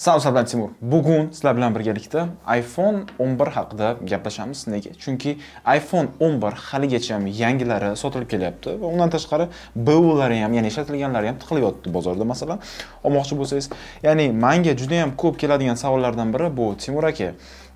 Assalomu alaykum Timur. Bugun sizlar bilan birgalikda iPhone 11 haqida gaplashamiz. Nega? Chunki iPhone 11 haligacha ham yangilari sotilib kelyapti va undan tashqari BU-lari ham, ya'ni ishlatilganlari ham tiqilib yotdi bozorda masalan. Olmoqchi bo'lsangiz, ya'ni menga juda ham ko'p keladigan savollardan biri bu Timur aka,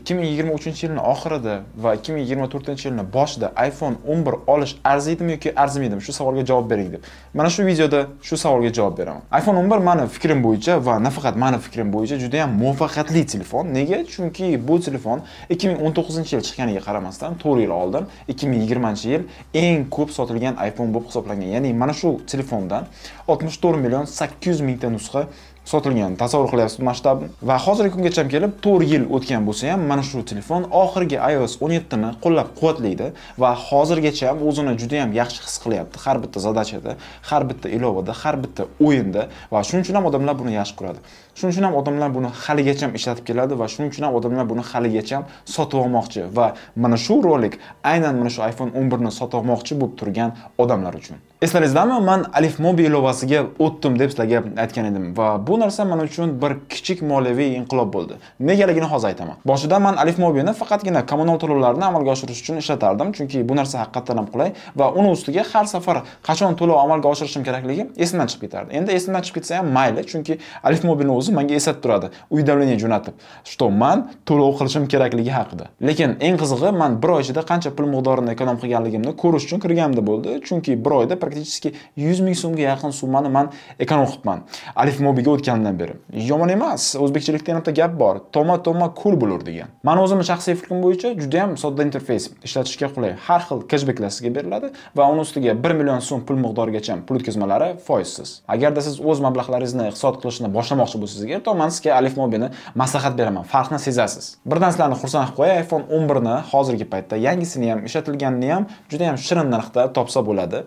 2023 yilning oxirida va 2024 yilning boshida iPhone 11 olish arziydimi yoki arzimaydimi shu savolga javob bering deb. Mana shu videoda shu savolga javob beraman. iPhone 11 mani fikrim bo'yicha va nafaqat mani fikrim bo'yicha juda ham muvaffaqiyatli telefon. Nega? Chunki bu telefon 2019 yil chiqqaniga qaramasdan 4 yil oldin 2020 yil eng ko'p sotilgan iPhone bo'lib hisoblangan. Ya'ni mana shu telefondan 64 million 800 mingta nusxa sotilgan tasavvur qilyapsiz masshtabni va hozirgi kungacha kelib 4 yil o'tgan bo'lsa ham mana shu telefon oxirgi iOS 17 ni qo'llab quvvatlaydi va hozirgacha ham o'zini juda ham yaxshi his qilyapti har bitta zadachada har bitta ilovada har bitta o'yinda va shuning uchun ham odamlar buni yaxshi ko'radi shuning uchun ham odamlar buni haligacha ham ishlatib keladi va shuning uchun ham odamlar buni haligacha ham sotib olmoqchi va mana shu rolik aynan mana shu iPhone 11 ni sotib olmoqchi bo'lib turgan odamlar uchun Eslaringizdami? Men Alif Mobi ilovasiga o'tdim deb sizlarga aytgan edim va bu narsa men uchun bir kichik moliyaviy inqilob bo'ldi. Negaligini hozir aytaman. Boshida men Alif Mobini faqatgina kommunal to'lovlarni amalga oshirish uchun ishlatardim, chunki bu narsa haqiqatan ham qulay va uni ustiga har safar qachon to'lov amalga oshirishim kerakligi esimdan chiqib ketardi. Endi esimdan chiqib ketsa ham mayli, chunki Alif Mobilni o'zi menga eslatib turadi. Uy davleniya jo'natib, что men to'lov qilishim kerakligi haqida. Lekin eng qizig'i men bir oy ichida qancha pul miqdorini ekonom qilganligimni ko'rish uchun kirganimda bo'ldi, chunki bir oyda практически 100 ming so'mga yaqin summani man ekran o'qibman alif mobiga o'tganimdan beri yomon emas o'zbekchilikda yana bitta gap bor toma toma kul bo'lur degan mani o'zimni shaxsiy fikrim bo'yicha juda ham sodda interfeys ishlatishga qulay har xil kashbeklar sizga beriladi va uni ustiga 1 million so'm pul miqdorigacha pul o'tkazmalari foizsiz agarda siz o'z mablag'laringizni iqtisod qilishni boshlamoqchi bo'lsangiz ertaga man sizga alif mobini maslahat beraman farqni sezasiz birdan sizlarni xursand qilib qo'yay iphone 11 ni hozirgi paytda yangisini ham ishlatilganini ham juda ham shirin narxda topsa bo'ladi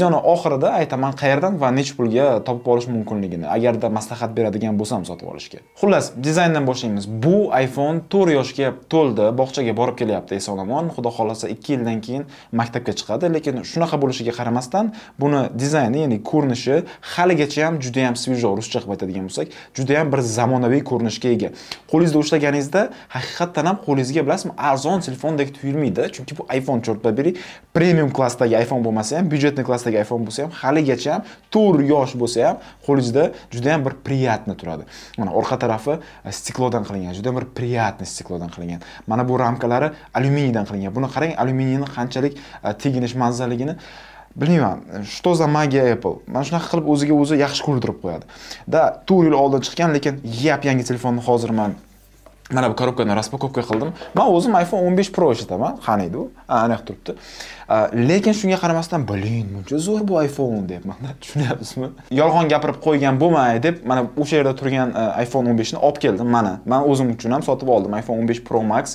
videoni oxirida aytaman qayerdan va necha pulga topib olish mumkinligini agarda maslahat beradigan bo'lsam sotib olishga xullas dizayndan boshlaymiz bu iphone to'rt yoshga to'ldi bog'chaga borib kelyapti eson omon xudo xohlasa ikki yildan keyin maktabga chiqadi lekin shunaqa bo'lishiga qaramasdan buni dizayni ya'ni ko'rinishi haligacha ham juda svejo ruscha qilib aytadigan bo'lsak juda bir zamonaviy ko'rinishga ega qo'lingizda ushlaganingizda haqiqatdan ham qo'lingizga bilasizmi arzon telefondek tuyulmaydi chunki bu iphone cho'rt papiri premium klassdagi iphone bo'lmasa ham byudjetniy klassdagi ertaga iphone bo'lsa ham haligacha ham to'rt yosh bo'lsa ham qo'lingizda juda ham bir приятно turadi mana orqa tarafi e, stiklodan qilingan juda bir приятный stiklodan qilingan mana bu ramkalari alyuminiydan qilingan buni qarang alyuminiyni qanchalik e, teginish manzaligini bilmayman что за magiya apple mana shunaqa qilib o'ziga o'zi yaxshi ko'rintirib qo'yadi да to'rt yil oldin chiqqan lekin yap yangi telefonni hozir man mana bu коробканы распаковка qildim man o'zim iphone 15 pro ishlataman qaniydi u aniq turibdi lekin shunga qaramasdan blin buncha zo'r bu iphone deyapmanda tushunyapsizmi yolg'on gapirib qo'ygan bo'lmay deb mana o'sha yerda turgan e, iphone 15 ni olib keldim mana man o'zim uchun ham sotib oldim iphone 15 pro max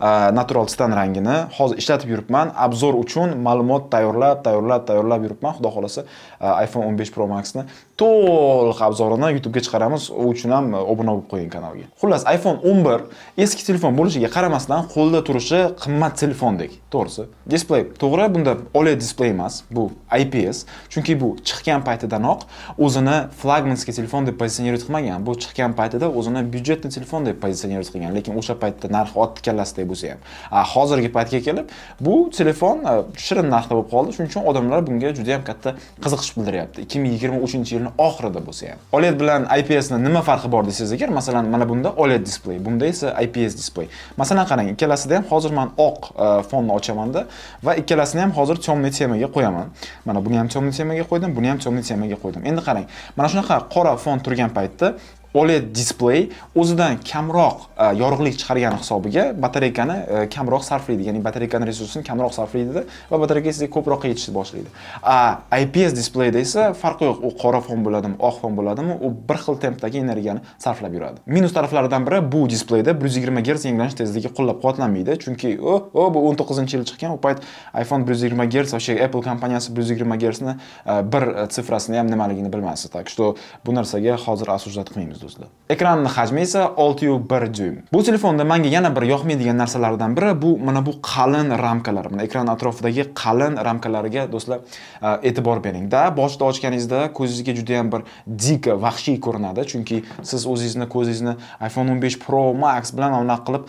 Э, natural stand rangini hozir ishlatib yuribman obzor uchun ma'lumot tayyorlab tayyorlab tayyorlab yuribman xudo xohlasa e, iphone 15 pro maxni to'liq obzorini youtubega chiqaramiz u uchun ham e, obuna bo'lib qo'ying kanalga xullas iphone 11 eski telefon bo'lishiga qaramasdan qo'lda turishi qimmat telefondek to'g'risi displey to'g'ri bunda oled displey emas bu ips chunki bu chiqqan paytidanoq o'zini flagmanskiy telefon deb pozitsionirovat qilmagan bu chiqqan paytida o'zini byudjetni telefon deb pozitsionirovat qilgan lekin o'sha paytda narxi otni kallasidek bo'lsa ham hozirgi paytga kelib bu telefon shirin narxda bo'lib qoldi shuning uchun odamlar bunga juda yam katta qiziqish bildiryapti ikki ming yigirma uchinchi yilni oxirida bo'lsa ham oled bilan ipsni nima farqi bor desangiz agar masalan mana bunda oled displey bunda esa ips displey masalan qarang ikkalasida ham hozir man oq fonni ochamanda va ikkalasini ham hozir темный temaga qo'yaman mana buni ham темный temaga qo'ydim buni ham темный temaga qo'ydim endi qarang mana shunaqa qora fon turgan paytda OLED displey o'zidan kamroq e, yorug'lik chiqargani hisobiga batareykani e, kamroq sarflaydi ya'ni batareykani resursini kamroq sarflaydi va batareyka sizga ko'proq yetishni boshlaydi IPS displeyda esa farqi yo'q u qora fon bo'ladimi oq fon bo'ladimi u bir xil tempdagi energiyani sarflab yuradi minus taraflaridan biri bu displeyda bir yuz yigirma gerts yangilanish tezligi qo'llab quvvatlanmaydi chunki u bu o'n to'qqizinchi yil chiqqan u payt iphone bir yuz yigirma gerts вообще apple kompaniyasi bir yuz yigirma gertsni e, bir sifrasini ham nimaligini bilmasdi так что bu narsaga hozir осуждать qilmaymiz ko'ryapmiz do'stlar ekranni hajmi esa 6.1 dyum bu telefonda menga yana bir yoqmaydigan narsalardan biri bu mana bu qalin ramkalar mana ekran atrofidagi qalin ramkalarga do'stlar e'tibor bering boshida ochganingizda ko'zingizga juda ham bir dika vahshiy ko'rinadi chunki siz o'zingizni ko'zingizni iphone 15 pro max bilan anaqa qilib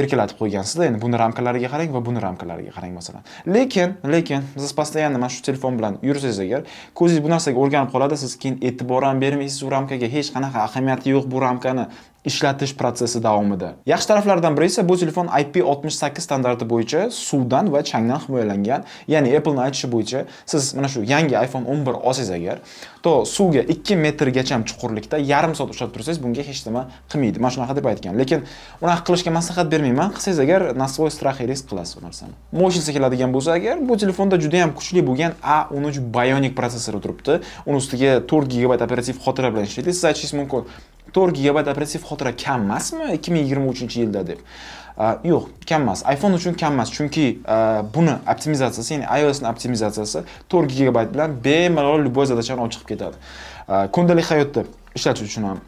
erkalatib qo'ygansizda endi buni ramkalariga qarang va buni ramkalariga qarang masalan lekin lekin siz постоянно mana shu telefon bilan yursangiz agar ko'zingiz bu narsaga o'rganib qoladi siz keyin e'tibor ham bermaysiz u ramkaga hech qanaqa ahamiyat ahamiyati yo'q bu ramkani ishlatish protsessi davomida. Yaxshi taraflardan biri esa bu telefon IP68 standarti bo'yicha suvdan va changdan himoyalangan. Ya'ni appleni aytishi bo'yicha siz mana shu yangi iPhone 11 olsangiz agar, to suvga 2 metrgacha chuqurlikda yarim soat ushlab tursangiz bunga hech nima qilmaydi. Mana shunaqa deb aytgan. Lekin unaqa qilishga maslahat bermayman. Qilsangiz agar свой страх и риск qilasiz bu narsani. Motionsiga keladigan bo'lsa agar, bu telefonda juda ham kuchli bo'lgan A13 Bionic protsessori turibdi. Uni ustiga 4 GB operativ xotira bilan ishlaydi. Siz aytishingiz mumkin, to'rt gigabayt operativ xotira kam emasmi ikki ming yigirma uchinchi yilda deb yo'q kam emas iphone uchun kam emas chunki buni optimizatsiyasi ya'ni iosni optimizatsiyasi to'rt gigabayt bilan bemalol любой задачani olib chiqib ketadi kundalik hayotda ishlatish uchun ham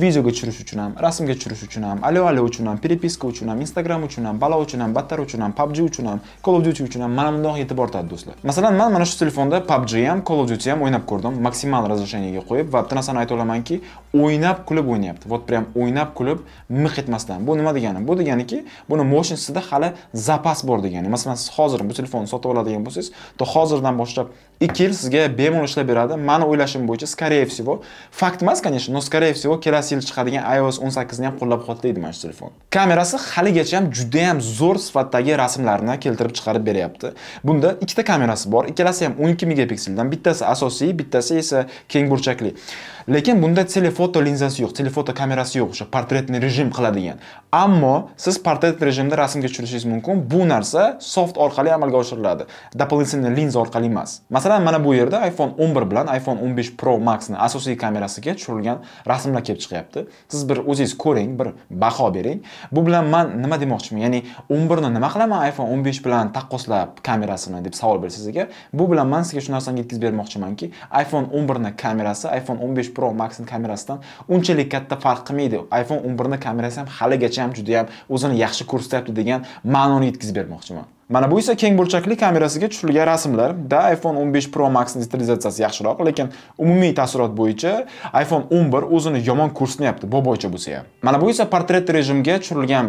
videoga tushirish uchun ham rasmga tushirish uchun ham alo alo uchun ham переписка uchun ham instagram uchun ham balo uchun ham battar uchun ham pubg uchun ham call of duty uchun ham mana bundoq yetib ortadi do'stlar masalan man mana shu telefonda pubg ham call of duty ham o'ynab ko'rdim maksimal разрешениеga qo'yib va bitta narsani ayta olamanki o'ynab kulib o'ynayapti вот прям o'ynab kulib miq etmasdan bu nima degani bu deganiki buni motionsida hali zapas bor degani masalan siz hozir bu telefonni sotib oladigan bo'lsangiz то hozirdan boshlab ikki yil sizga bemalol ishlab beradi mani o'ylashim bo'yicha скорее всего fakt emas конечно но скорее всего kelasi yil chiqadigan iOS 18 ni ham qo'llab quvvatlaydi mana shu telefon. Kamerasi haligacha ham juda ham zo'r sifatdagi rasmlarni keltirib chiqarib beryapti. Bunda ikkita kamerasi bor, ikkalasi ham 12 megapikseldan, bittasi asosiy, bittasi esa keng burchakli. Lekin bunda telefoto linzasi yo'q, telefoto kamerasi yo'q, o'sha portretni rejim qiladigan. Ammo siz portret rejimda rasmga tushirishingiz mumkin. Bu narsa soft orqali amalga oshiriladi. Дополнительный linza orqali emas. Masalan, mana bu yerda iPhone 11 bilan iPhone 15 Pro Max asosiy kamerasiga tushirilgan rasmlar kelib chiqdi. chiqyapti siz bir o'zingiz ko'ring bir baho bering bu bilan man nima demoqchiman ya'ni 11 ni nima qilaman iphone 15 bilan taqqoslab kamerasini deb savol bersangiz agar bu bilan man sizga shu narsani yetkazib bermoqchimanki iphone 11 birni kamerasi iphone 15 pro max kamerasidan unchalik katta farq qilmaydi iphone 11 birni kamerasi ham haligacha ham juda ham o'zini yaxshi ko'rsatyapti degan ma'noni yetkazib bermoqchiman Mana bu esa keng burchakli kamerasiga tushirilgan Da iPhone 15 Pro Max detalizatsiyasi yaxshiroq, lekin umumiy taassurot bo'yicha iPhone 11 o'zini yomon ko'rsatyapti, bu bo'yicha bo'lsa ham. Mana bu esa portret rejimga tushirilgan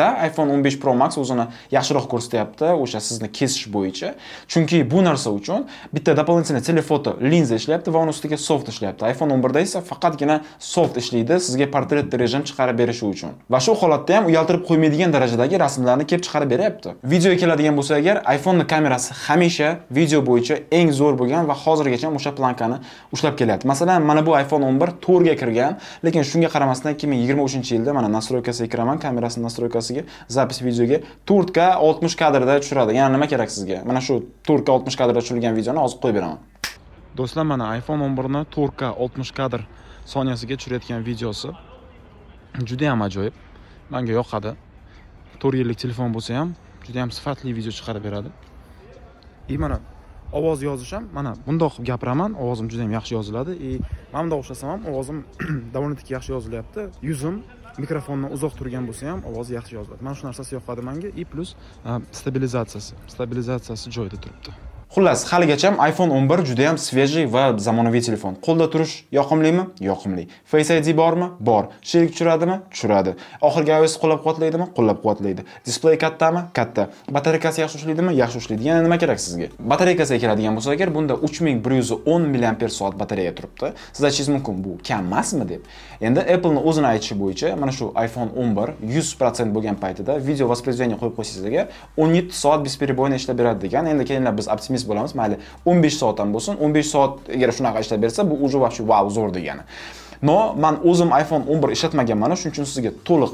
Da iPhone 15 Pro Max o'zini yaxshiroq ko'rsatyapti, o'sha sizni kesish bo'yicha. Chunki bu narsa uchun bitta дополнительный telefoto linza ishlayapti va uning ustiga soft ishlayapti. iPhone 11 da esa faqatgina soft ishlaydi sizga portret rejim chiqarib berishi uchun. Va shu holatda ham uyaltirib qo'ymaydigan darajadagi rasmlarni kelib chiqarib beryapti. Video keladigan bo'lsa agar iPhone kamerasi hamisha video bo'yicha eng zo'r bo'lgan va hozirgacha o'sha plankani ushlab kelyapti masalan mana bu iPhone 11 to'rga kirgan lekin shunga qaramasdan 2023 yilda mana nastroykasiga kiraman kamerasini nastroykasiga zapis videoga 4k 60 kadrda tushiradi yana nima kerak sizga mana shu 4k 60 kadrda tushirilgan videoni hozir qo'yib beraman do'stlar mana iPhone 11 ni 4k 60 kadr soniyasiga tushirayotgan videosi juda ham ajoyib menga yoqadi to'rt yillik telefon bo'lsa ham judayam sifatli video chiqarib beradi и mana ovoz yozish ham mana bundoq qilib gapiraman ovozim juda ham yaxshi yoziladi и mana bundoq ushlasam ham ovozim довольно таки yaxshi yozilyapti yuzim mikrofondan uzoq turgan bo'lsa ham ovozi yaxshi yoziladi mana shu narsasi yoqadi manga и plyus stabilizatsiyasi stabilizatsiyasi joyida turibdi xullas haligacha ham iphone 11 juda ham svejiy va zamonaviy telefon qo'lda turish yoqimlimi yoqimli face id bormi bor sherik tushiradimi tushiradi oxirgi ios qo'llab quvvatlaydimi qo'llab quvvatlaydi displey kattami katta batareykasi yaxshi ishlaydimi yaxshi ishlaydi yana nima kerak sizga batareykasiga keladigan bo'lsak agar bunda 3110 mAh soat batareya turibdi siz aytishingiz mumkin bu kam emasmi deb endi applening o'zini aytishi bo'yicha mana shu iphone 11 100% bo'lgan paytida video воспроизведение qo'yib qo'ysangiz agar 17 soat бесперебойно ishlab beradi degan endi kelinglar biz optimist optimist bo'lamiz mayli 15 soat ham bo'lsin 15 soat agar shunaqa ishlab bersa bu уже вообще вау zo'r degani no man o'zim iphone 11 ishlatmaganman shuning uchun sizga to'liq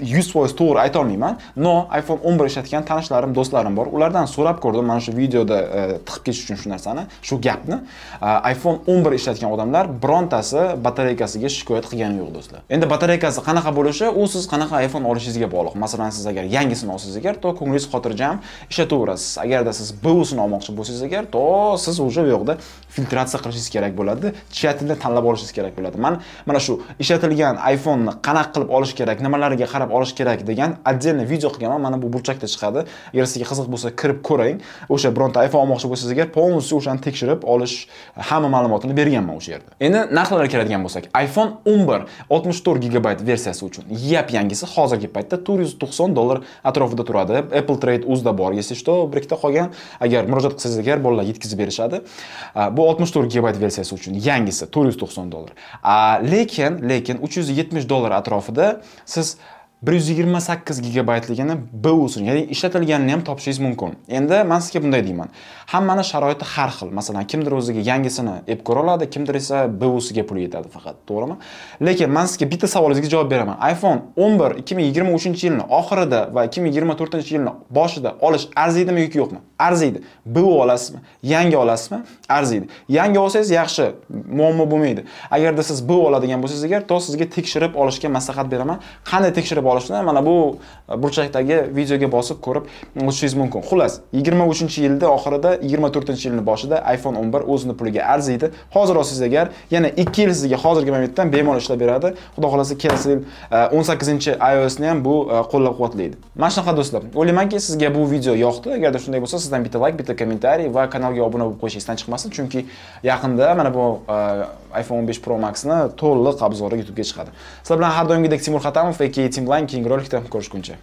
yuz foiz to'g'ri aytolmayman no iphone 11 ishlatgan tanishlarim do'stlarim bor ulardan so'rab ko'rdim mana shu videoda e, tiqib ketish uchun shu narsani shu gapni e, iphone 11 ishlatgan odamlar birontasi batareykasiga shikoyat qilgani yo'q do'stlar endi batareykasi qanaqa bo'lishi u siz qanaqa iphone olishingizga bog'liq masalan siz agar yangisini olsangiz agar to ko'nglingiz xotirjam ishlataverasiz agarda siz busini olmoqchi bo'lsangiz agar to siz уже u yoqda filtratsiya qilishingiz kerak bo'ladi tщательно tanlab olishingiz kerak bo'ladi man mana shu ishlatilgan iphoneni qanaqa qilib olish kerak nimalariga qarab qarab olish kerak degan отдельно video qilganman mana bu burchakda chiqadi agar sizga qiziq bo'lsa kirib ko'ring o'sha bironta iphone olmoqchi bo'lsangiz agar полностью o'shani tekshirib olish hamma ma'lumotini berganman o'sha yerda endi narxlarga keladigan bo'lsak iphone 11 64 gigabayt versiyasi uchun yap yangisi hozirgi paytda 490 dollar atrofida turadi apple trade uzda bor если что bir ikkita qolgan agar murojaat qilsangiz agar bolalar yetkazib berishadi bu 64 gigabayt versiyasi uchun yangisi 490 dollar lekin lekin 370 dollar atrofida siz bir yuz yigirma sakkiz gigabaytligini b usul ya'ni ishlatilganini ham topishingiz mumkin endi man sizga bunday deyman hammani sharoiti har xil masalan kimdir o'ziga yangisini ep ko'ra oladi kimdir esa b usiga pul yetadi faqat to'g'rimi lekin man sizga bitta savolingizga javob beraman iphone o'n bir ikki ming yigirma uchinchi yilni oxirida va ikki ming yigirma to'rtinchi yilni boshida olish arziydimi yoki yo'qmi arziydi bu olasizmi yangi olasizmi arziydi yangi olsangiz yaxshi muammo bo'lmaydi agarda siz bu oladigan bo'lsangiz agar to sizga tekshirib olishga maslahat beraman qanday tekshirib olishni mana bu e, burchakdagi videoga bosib ko'rib mm, o'tishingiz mumkin xullas 23 yilda oxirida 24 yilni boshida iphone 11 o'zini puliga arziydi hozir olsangiz agar yana 2 yil sizga hozirgi momentdan bemalol ishlab beradi xudo xohlasa kelasi yil e, sakkizinchi iosni ham bu e, qo'llab quvvatlaydi mana shunaqa do'stlar o'ylaymanki sizga bu video yoqdi agarda shunday bo'lsa sizdan bitta layk bitta kommentariy va kanalga obuna bo'lib qo'yishingizdan chiqmasin chunki yaqinda mana bu iphone 15 pro maxni to'liq obzori youtubega chiqadi sizlar bilan har doimgidek timur xatamov aka timline bilan keyingi rolikda ko'rishguncha